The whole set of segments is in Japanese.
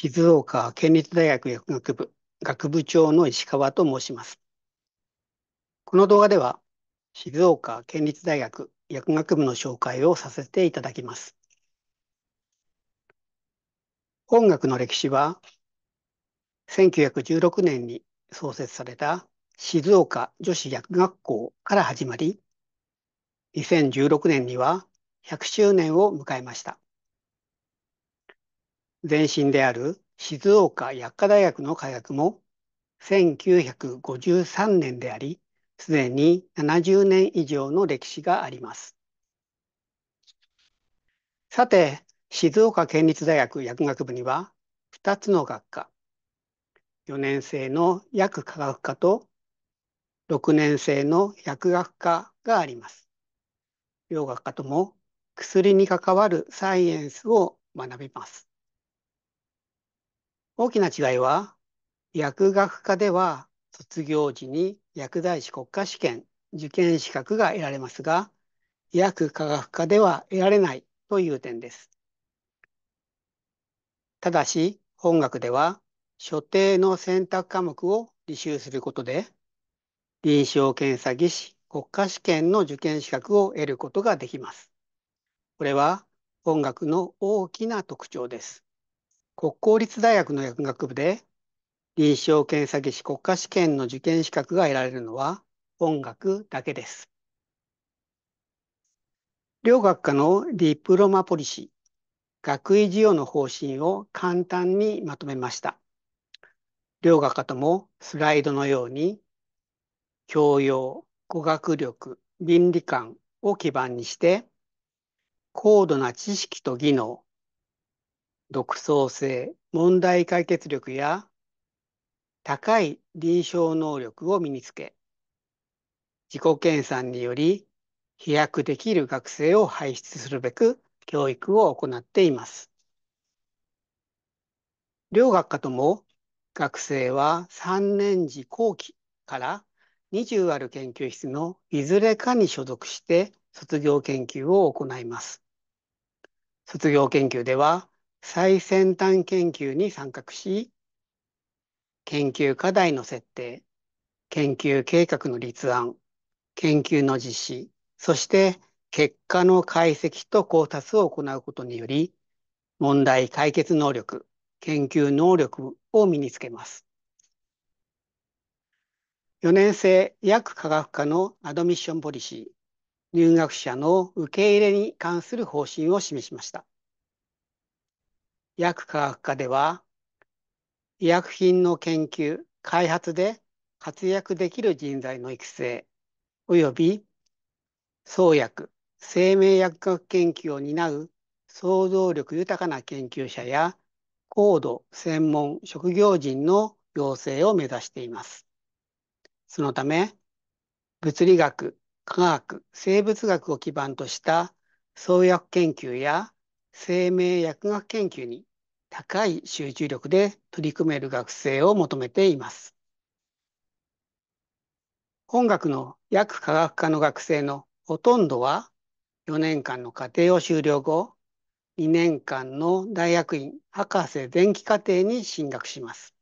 静岡県立大学薬学部学部長の石川と申します。この動画では静岡県立大学薬学部の紹介をさせていただきます。音楽の歴史は1916年に創設された静岡女子薬学校から始まり2016年には100周年を迎えました。前身である静岡薬科大学の開学も1953年であり、すでに70年以上の歴史があります。さて、静岡県立大学薬学部には2つの学科、4年生の薬科学科と6年生の薬学科があります。両学科とも薬に関わるサイエンスを学びます。大きな違いは、薬学科では卒業時に薬剤師国家試験、受験資格が得られますが、薬科学科では得られないという点です。ただし、本学では、所定の選択科目を履修することで、臨床検査技師国家試験の受験資格を得ることができます。これは、音楽の大きな特徴です。国公立大学の薬学部で臨床検査技師国家試験の受験資格が得られるのは音楽だけです。両学科のディプロマポリシー、学位授与の方針を簡単にまとめました。両学科ともスライドのように、教養、語学力、倫理観を基盤にして、高度な知識と技能、独創性、問題解決力や高い臨床能力を身につけ、自己研鑽により飛躍できる学生を輩出するべく教育を行っています。両学科とも学生は3年次後期から20ある研究室のいずれかに所属して卒業研究を行います。卒業研究では最先端研究に参画し、研究課題の設定、研究計画の立案、研究の実施、そして結果の解析と考察を行うことにより、問題解決能力、研究能力を身につけます。4年生薬科学科のアドミッションポリシー、入学者の受け入れに関する方針を示しました。薬科学科では、医薬品の研究、開発で活躍できる人材の育成、および創薬、生命薬学研究を担う創造力豊かな研究者や高度専門職業人の養成を目指しています。そのため、物理学、科学、生物学を基盤とした創薬研究や生命薬学研究に高い集中力で取り組める学生を求めています。本学の薬科学科の学生のほとんどは4年間の課程を修了後、2年間の大学院博士前期課程に進学します。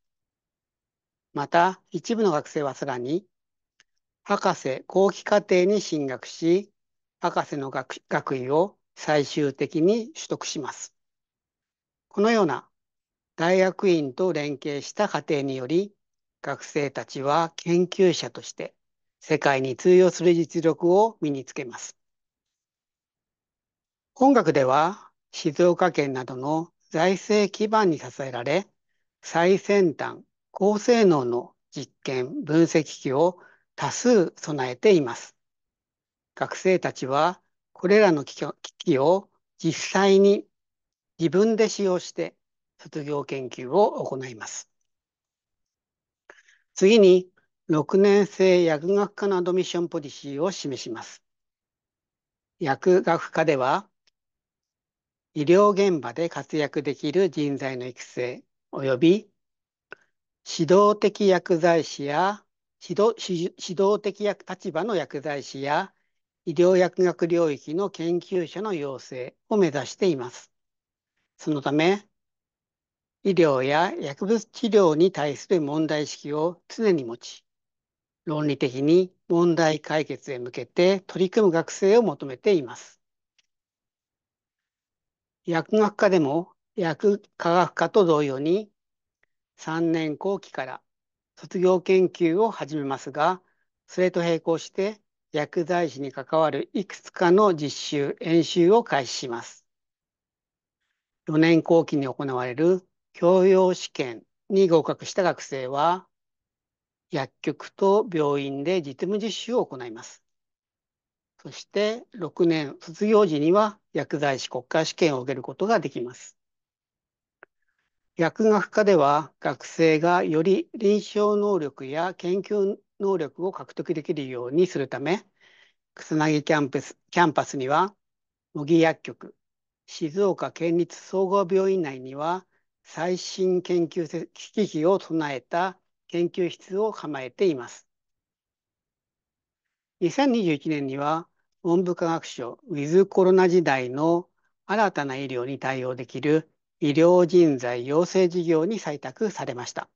また、一部の学生はさらに、博士後期課程に進学し、博士の学位を最終的に取得します。このような大学院と連携した過程により学生たちは研究者として世界に通用する実力を身につけます。本学では静岡県などの財政基盤に支えられ最先端高性能の実験分析機を多数備えています。学生たちはこれらの機器を実際に自分で使用して卒業研究を行います。次に、6年生薬学科のアドミッションポリシーを示します。薬学科では、医療現場で活躍できる人材の育成及び指導的薬剤師や指導的立場の薬剤師や医療薬学領域の研究者の養成を目指しています。そのため、医療や薬物治療に対する問題意識を常に持ち、論理的に問題解決へ向けて取り組む学生を求めています。薬学科でも薬科学科と同様に3年後期から卒業研究を始めますが、それと並行して薬剤師に関わるいくつかの実習、演習を開始します。4年後期に行われる教養試験に合格した学生は、薬局と病院で実務実習を行います。そして6年卒業時には薬剤師国家試験を受けることができます。薬学科では学生がより臨床能力や研究能力を獲得できるようにするため、草薙キャンパスキャンパスには、模擬薬局、静岡県立総合病院内には最新研究機器を備えた研究室を構えています。2021年には文部科学省ウィズコロナ時代の新たな医療に対応できる医療人材養成事業に採択されました。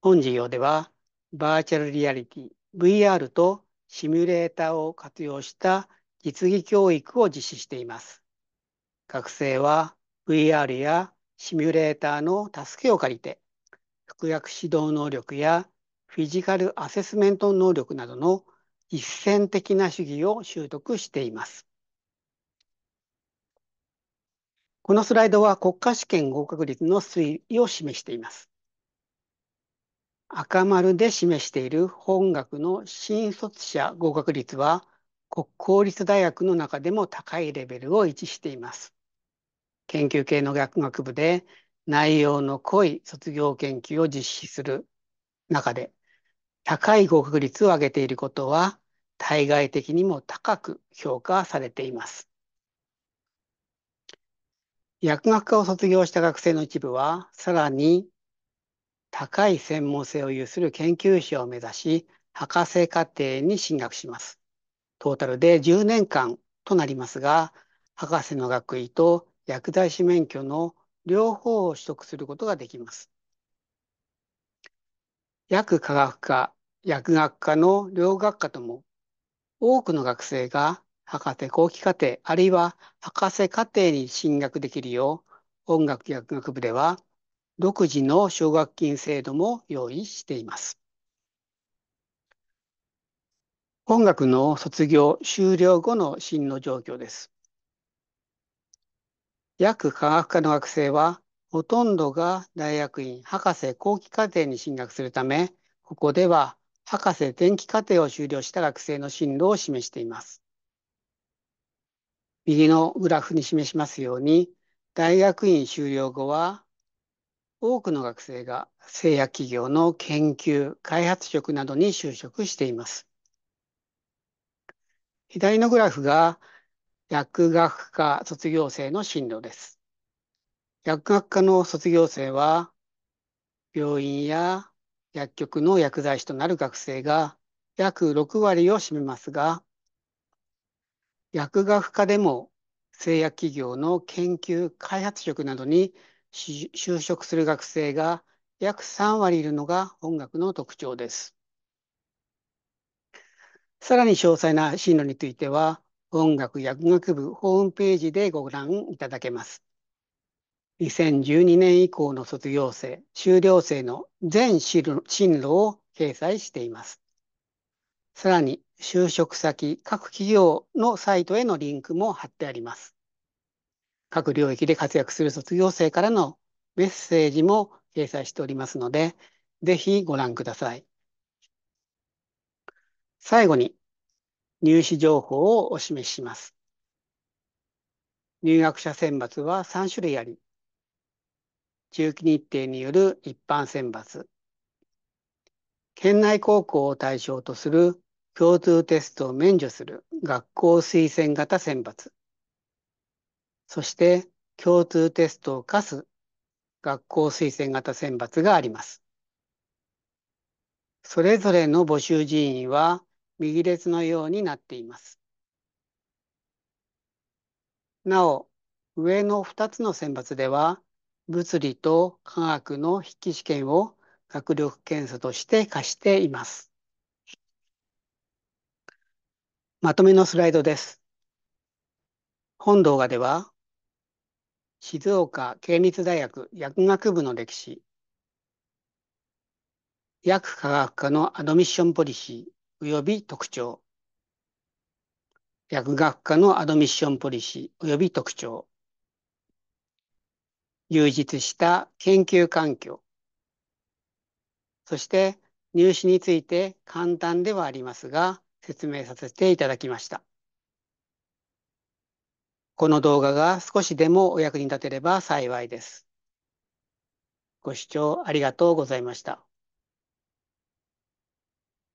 本事業ではバーチャルリアリティ VR とシミュレーターを活用した実技教育を実施しています。学生は VR やシミュレーターの助けを借りて、服薬指導能力やフィジカルアセスメント能力などの実践的な主義を習得しています。このスライドは国家試験合格率の推移を示しています。赤丸で示している本学の新卒者合格率は国公立大学の中でも高いレベルを維持しています。研究系の薬学部で内容の濃い卒業研究を実施する中で高い合格率を上げていることは対外的にも高く評価されています。薬学科を卒業した学生の一部はさらに高い専門性を有する研究者を目指し博士課程に進学します。トータルで10年間となりますが博士の学位と薬剤師免許の両方を取得することができます。薬科学科、薬学科の両学科とも多くの学生が博士後期課程あるいは博士課程に進学できるよう音楽薬学部では独自の奨学金制度も用意しています。音楽の卒業・終了後の進路状況です。約科学科の学生はほとんどが大学院博士後期課程に進学するためここでは博士前期課程を修了した学生の進路を示しています。右のグラフに示しますように大学院修了後は多くの学生が製薬企業の研究開発職などに就職しています。左のグラフが薬学科卒業生の進路です。薬学科の卒業生は、病院や薬局の薬剤師となる学生が約6割を占めますが、薬学科でも製薬企業の研究開発職などに就職する学生が約3割いるのが音楽の特徴です。さらに詳細な進路については、音楽薬学部ホームページでご覧いただけます。2012年以降の卒業生、修了生の全進路を掲載しています。さらに、就職先、各企業のサイトへのリンクも貼ってあります。各領域で活躍する卒業生からのメッセージも掲載しておりますので、ぜひご覧ください。最後に、入試情報をお示しします。入学者選抜は3種類あり、中期日程による一般選抜、県内高校を対象とする共通テストを免除する学校推薦型選抜、そして共通テストを課す学校推薦型選抜があります。それぞれの募集人員は右列のようになっています。なお、上の2つの選抜では、物理と科学の筆記試験を学力検査として課しています。まとめのスライドです。本動画では、静岡県立大学薬学部の歴史、薬科学科のアドミッションポリシー、及び特徴。薬学科のアドミッションポリシー及び特徴。充実した研究環境。そして入試について簡単ではありますが説明させていただきました。この動画が少しでもお役に立てれば幸いです。ご視聴ありがとうございました。